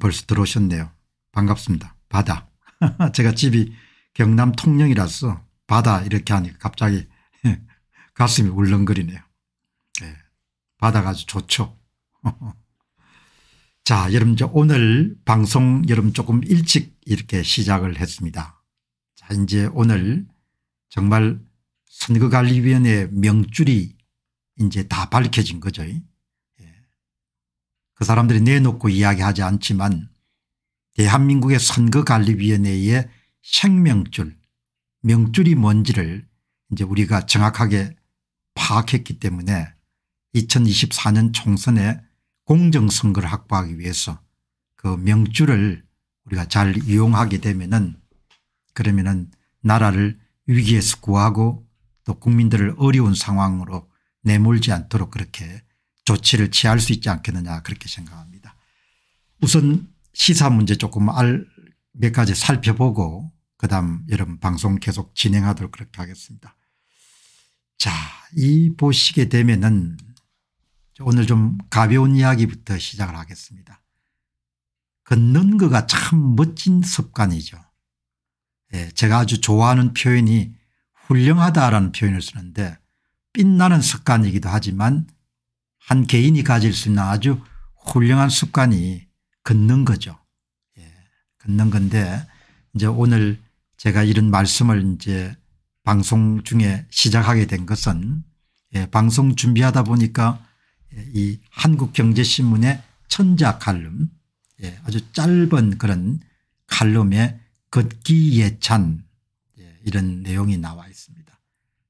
벌써 들어오셨네요. 반갑습니다. 바다. 제가 집이 경남 통영이라서 바다 이렇게 하니까 갑자기 가슴이 울렁거리네요. 네. 바다가 아주 좋죠. 자 여러분 오늘 방송 여러분 조금 일찍 이렇게 시작을 했습니다. 자 이제 오늘 정말 선거관리위원회 명줄이 이제 다 밝혀진 거죠. 그 사람들이 내놓고 이야기하지 않지만 대한민국의 선거관리위원회의 생명줄 명줄이 뭔지를 이제 우리가 정확하게 파악했기 때문에 2024년 총선에 공정선거를 확보하기 위해서 그 명줄을 우리가 잘 이용하게 되면은 그러면은 나라를 위기에서 구하고 또 국민들을 어려운 상황으로 내몰지 않도록 그렇게 조치를 취할 수 있지 않겠느냐 그렇게 생각합니다. 우선 시사 문제 조금 알 몇 가지 살펴보고 그다음 여러분 방송 계속 진행하도록 그렇게 하겠습니다. 자, 이 보시게 되면은 오늘 좀 가벼운 이야기부터 시작을 하겠습니다. 걷는 거가 참 멋진 습관이죠. 예, 제가 아주 좋아하는 표현이 훌륭하다라는 표현을 쓰는데 빛나는 습관이기도 하지만 한 개인이 가질 수 있는 아주 훌륭한 습관이 걷는 거죠. 예. 걷는 건데 이제 오늘 제가 이런 말씀을 이제 방송 중에 시작하게 된 것은 예. 방송 준비하다 보니까 예, 이 한국경제신문의 천자 칼럼 예. 아주 짧은 그런 칼럼에 걷기 예찬 예, 이런 내용이 나와 있습니다.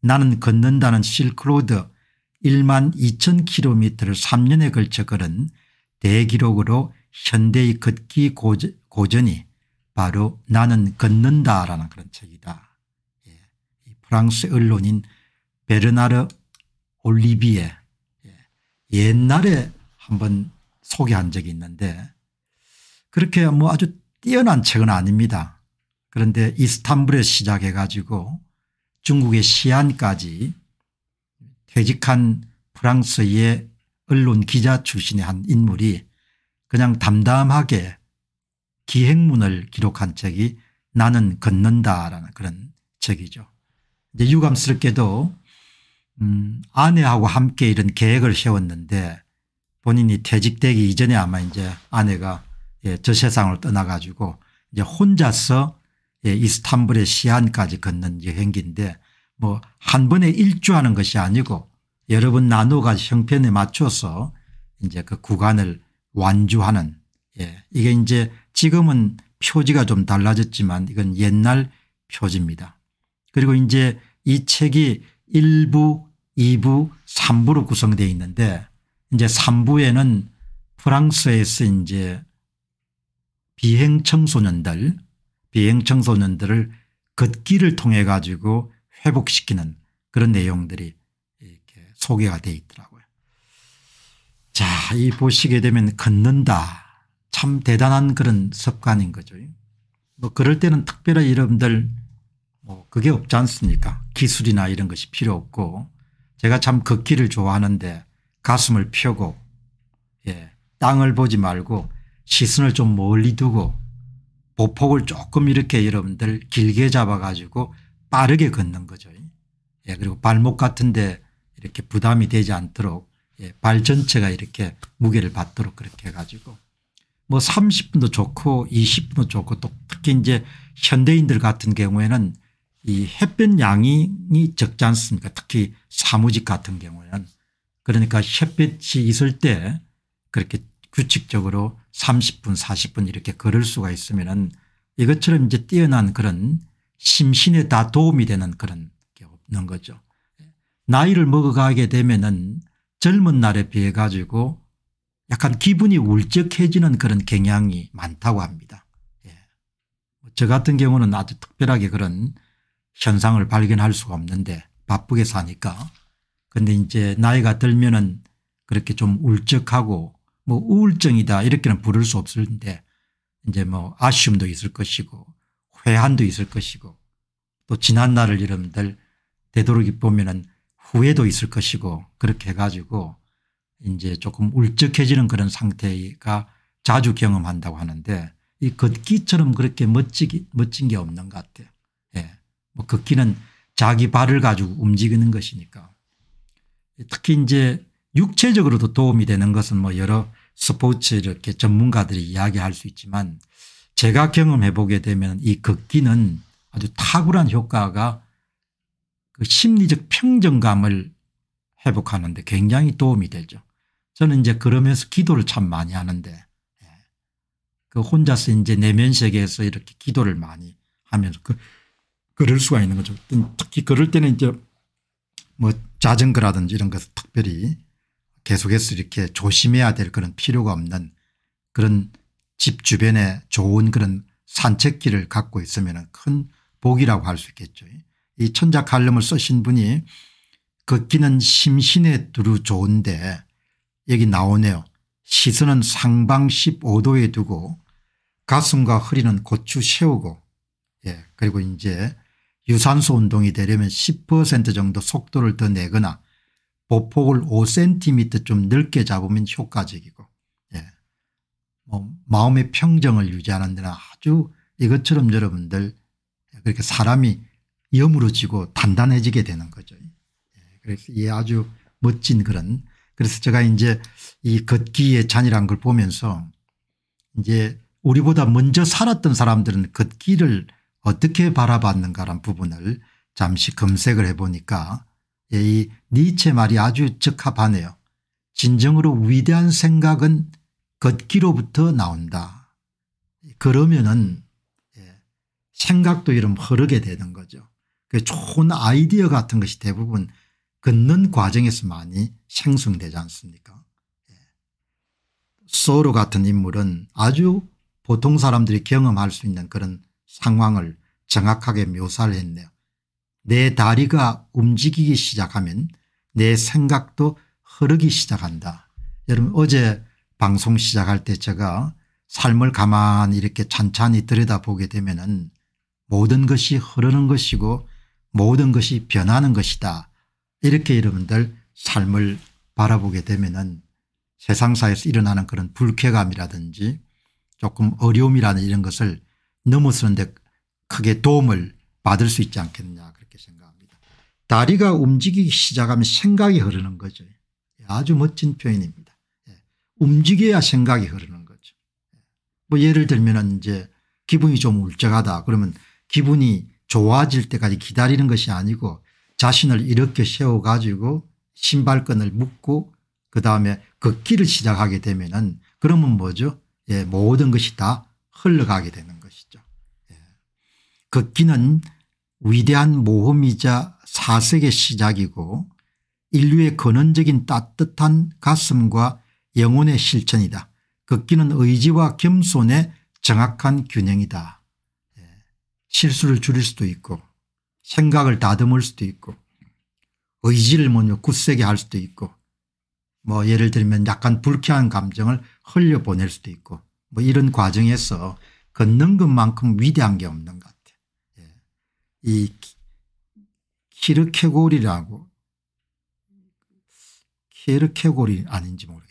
나는 걷는다는 실크로드 1만 2천 킬로미터를 3년에 걸쳐 걸은 대기록으로 현대의 걷기 고전이 바로 나는 걷는다라는 그런 책이다. 예. 프랑스 언론인 베르나르 올리비에 예. 옛날에 한번 소개한 적이 있는데 그렇게 뭐 아주 뛰어난 책은 아닙니다. 그런데 이스탄불에 시작해 가지고 중국의 시안까지 퇴직한 프랑스의 언론 기자 출신의 한 인물이 그냥 담담하게 기행문을 기록한 책이 나는 걷는다라는 그런 책이죠. 이제 유감스럽게도 음 아내하고 함께 이런 계획을 세웠는데 본인이 퇴직되기 이전에 아마 이제 아내가 예, 저 세상을 떠나가지고 이제 혼자서 예, 이스탄불의 시안까지 걷는 여행기인데 뭐한 번에 일주하는 것이 아니고 여러 번 나누가 어 형편에 맞춰서 이제 그 구간을 완주하는 예. 이게 이제 지금은 표지가 좀 달라졌지만 이건 옛날 표지입니다. 그리고 이제 이 책이 1부 2부 3부로 구성되어 있는데 이제 3부에는 프랑스에서 이제 비행 청소년들 비행 청소년들을 걷기를 통해 가지고 회복시키는 그런 내용들이 이렇게 소개가 되어 있더라고요. 자, 이 보시게 되면 걷는다. 참 대단한 그런 습관인 거죠. 뭐 그럴 때는 특별히 여러분들 뭐 그게 없지 않습니까? 기술이나 이런 것이 필요 없고 제가 참 걷기를 좋아하는데 가슴을 펴고 예, 땅을 보지 말고 시선을 좀 멀리 두고 보폭을 조금 이렇게 여러분들 길게 잡아가지고 빠르게 걷는 거죠. 예, 그리고 발목 같은데 이렇게 부담이 되지 않도록 예, 발 전체가 이렇게 무게를 받도록 그렇게 해가지고 뭐 30분도 좋고 20분도 좋고 또 특히 이제 현대인들 같은 경우에는 이 햇볕 양이 적지 않습니까 특히 사무직 같은 경우에는 그러니까 햇볕이 있을 때 그렇게 규칙적으로 30분 40분 이렇게 걸을 수가 있으면은 이것처럼 이제 뛰어난 그런 심신에 다 도움이 되는 그런 게 없는 거죠. 나이를 먹어가게 되면은 젊은 날에 비해 가지고 약간 기분이 울적해지는 그런 경향이 많다고 합니다. 예. 뭐 저 같은 경우는 아주 특별하게 그런 현상을 발견할 수가 없는데 바쁘게 사니까 근데 이제 나이가 들면은 그렇게 좀 울적하고 뭐 우울증이다 이렇게는 부를 수 없을 텐데 이제 뭐 아쉬움도 있을 것이고 회한도 있을 것이고 또 지난 날을 여러분들 되도록이 보면은 후회도 있을 것이고 그렇게 해가지고 이제 조금 울적해지는 그런 상태가 자주 경험한다고 하는데 이 걷기처럼 그렇게 멋지기, 멋진 게 없는 것 같아요. 예. 뭐 걷기는 자기 발을 가지고 움직이는 것이니까 특히 이제 육체적으로도 도움이 되는 것은 뭐 여러 스포츠 이렇게 전문가들이 이야기할 수 있지만 제가 경험해 보게 되면 이 걷기는 아주 탁월한 효과가 그 심리적 평정감을 회복하는데 굉장히 도움이 되죠. 저는 이제 그러면서 기도를 참 많이 하는데 예. 그 혼자서 이제 내면 세계에서 이렇게 기도를 많이 하면서 그 그럴 수가 있는 거죠. 특히 그럴 때는 이제 뭐 자전거라든지 이런 것을 특별히 계속해서 이렇게 조심해야 될 그런 필요가 없는 그런 집 주변에 좋은 그런 산책길을 갖고 있으면 큰 복이라고 할 수 있겠죠. 이 천자 칼럼을 쓰신 분이 걷기는 심신에 두루 좋은데 여기 나오네요. 시선은 상방 15도에 두고 가슴과 허리는 고추 세우고 예 그리고 이제 유산소 운동이 되려면 10% 정도 속도를 더 내거나 보폭을 5cm쯤 넓게 잡으면 효과적이고 어, 마음의 평정을 유지하는 데는 아주 이것처럼 여러분들 그렇게 사람이 여물어지고 단단해지게 되는 거죠. 예, 그래서 이 아주 멋진 그런 그래서 제가 이제 이 걷기의 잔이란 걸 보면서 이제 우리보다 먼저 살았던 사람들은 걷기를 어떻게 바라봤는가란 부분을 잠시 검색을 해보니까 예, 이 니체 말이 아주 적합하네요. 진정으로 위대한 생각은 걷기로부터 나온다. 그러면은 예, 생각도 이런 흐르게 되는 거죠. 그 좋은 아이디어 같은 것이 대부분 걷는 과정에서 많이 생성되지 않습니까? 소로 예. 같은 인물은 아주 보통 사람들이 경험할 수 있는 그런 상황을 정확하게 묘사를 했네요. 내 다리가 움직이기 시작하면 내 생각도 흐르기 시작한다. 여러분 어제 방송 시작할 때 제가 삶을 가만히 이렇게 찬찬히 들여다보게 되면 은 모든 것이 흐르는 것이고 모든 것이 변하는 것이다. 이렇게 여러분들 삶을 바라보게 되면 은 세상사에서 일어나는 그런 불쾌감이라든지 조금 어려움이라는 이런 것을 넘어서는데 크게 도움을 받을 수 있지 않겠느냐 그렇게 생각합니다. 다리가 움직이기 시작하면 생각이 흐르는 거죠. 아주 멋진 표현입니다. 움직여야 생각이 흐르는 거죠. 뭐 예를 들면 이제 기분이 좀 울적하다 그러면 기분이 좋아질 때까지 기다리는 것이 아니고 자신을 이렇게 세워가지고 신발끈을 묶고 그다음에 걷기를 시작하게 되면 은 그러면 뭐죠 예, 모든 것이 다 흘러가게 되는 것이죠. 예. 걷기는 위대한 모험이자 사색의 시작이고 인류의 근원적인 따뜻한 가슴과 영혼의 실천이다. 걷기는 의지와 겸손의 정확한 균형이다. 예. 실수를 줄일 수도 있고 생각을 다듬을 수도 있고 의지를 먼저 굳세게 할 수도 있고 뭐 예를 들면 약간 불쾌한 감정을 흘려보낼 수도 있고 뭐 이런 과정에서 걷는 것만큼 위대한 게 없는 것 같아요. 예. 이 키르케골이라고 키르케골이 아닌지 모르겠어요.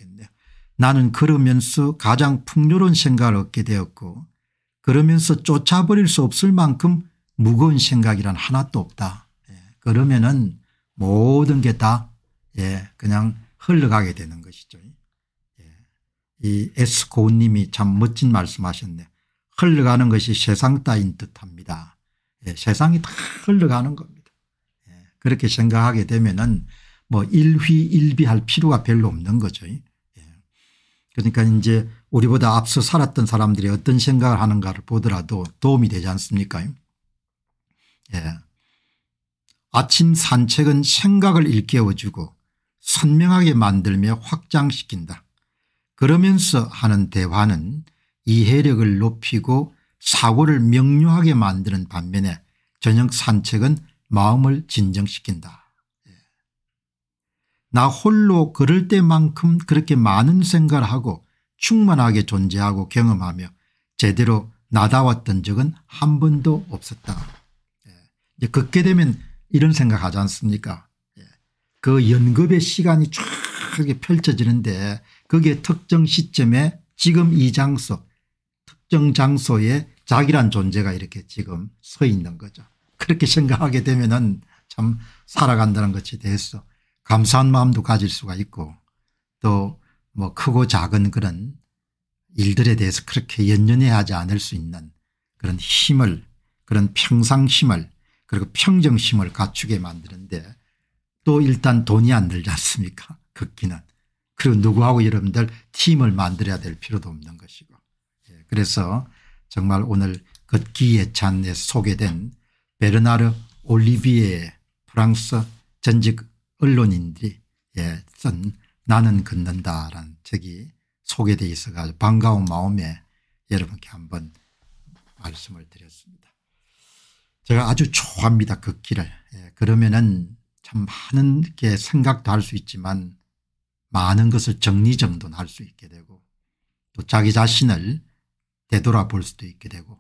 나는 그러면서 가장 풍요로운 생각을 얻게 되었고 그러면서 쫓아버릴 수 없을 만큼 무거운 생각이란 하나도 없다. 예. 그러면은 모든 게다 예. 그냥 흘러가게 되는 것이죠. 예. 이 에스고우님이 참 멋진 말씀하셨네. 흘러가는 것이 세상 따인 듯합니다. 예, 세상이 다 흘러가는 겁니다. 예, 그렇게 생각하게 되면은 뭐 일휘일비할 필요가 별로 없는 거죠. 그러니까 이제 우리보다 앞서 살았던 사람들이 어떤 생각을 하는가를 보더라도 도움이 되지 않습니까 예. 아침 산책은 생각을 일깨워주고 선명하게 만들며 확장시킨다. 그러면서 하는 대화는 이해력을 높이고 사고를 명료하게 만드는 반면에 저녁 산책은 마음을 진정시킨다. 나 홀로 그럴 때만큼 그렇게 많은 생각을 하고 충만하게 존재하고 경험하며 제대로 나다웠던 적은 한 번도 없었다. 예. 이제 걷게 되면 이런 생각하지 않습니까 예. 그 연급의 시간이 쫙 펼쳐지는데 거기에 특정 시점에 지금 이 장소 특정 장소에 자기란 존재가 이렇게 지금 서 있는 거죠. 그렇게 생각하게 되면 참 살아간다는 것에 대해서 감사한 마음도 가질 수가 있고 또 뭐 크고 작은 그런 일들에 대해서 그렇게 연연해 하지 않을 수 있는 그런 힘을 그런 평상심을 그리고 평정심을 갖추게 만드는데 또 일단 돈이 안 들지 않습니까 걷기는 그리고 누구하고 여러분들 팀을 만들어야 될 필요도 없는 것이고 예, 그래서 정말 오늘 걷기 예찬에 소개된 베르나르 올리비에 프랑스 전직 언론인들이 예, 쓴 나는 걷는다라는 책이 소개되어 있어가지고 반가운 마음에 여러분께 한번 말씀을 드렸습니다. 제가 아주 좋아합니다. 걷기를. 그 예, 그러면은 참 많은 게 생각도 할 수 있지만 많은 것을 정리정돈 할 수 있게 되고 또 자기 자신을 되돌아볼 수도 있게 되고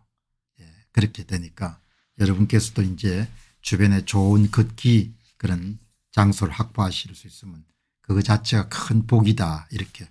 예, 그렇게 되니까 여러분께서도 이제 주변에 좋은 걷기 그런 장소를 확보하실 수 있으면 그 자체가 큰 복이다 이렇게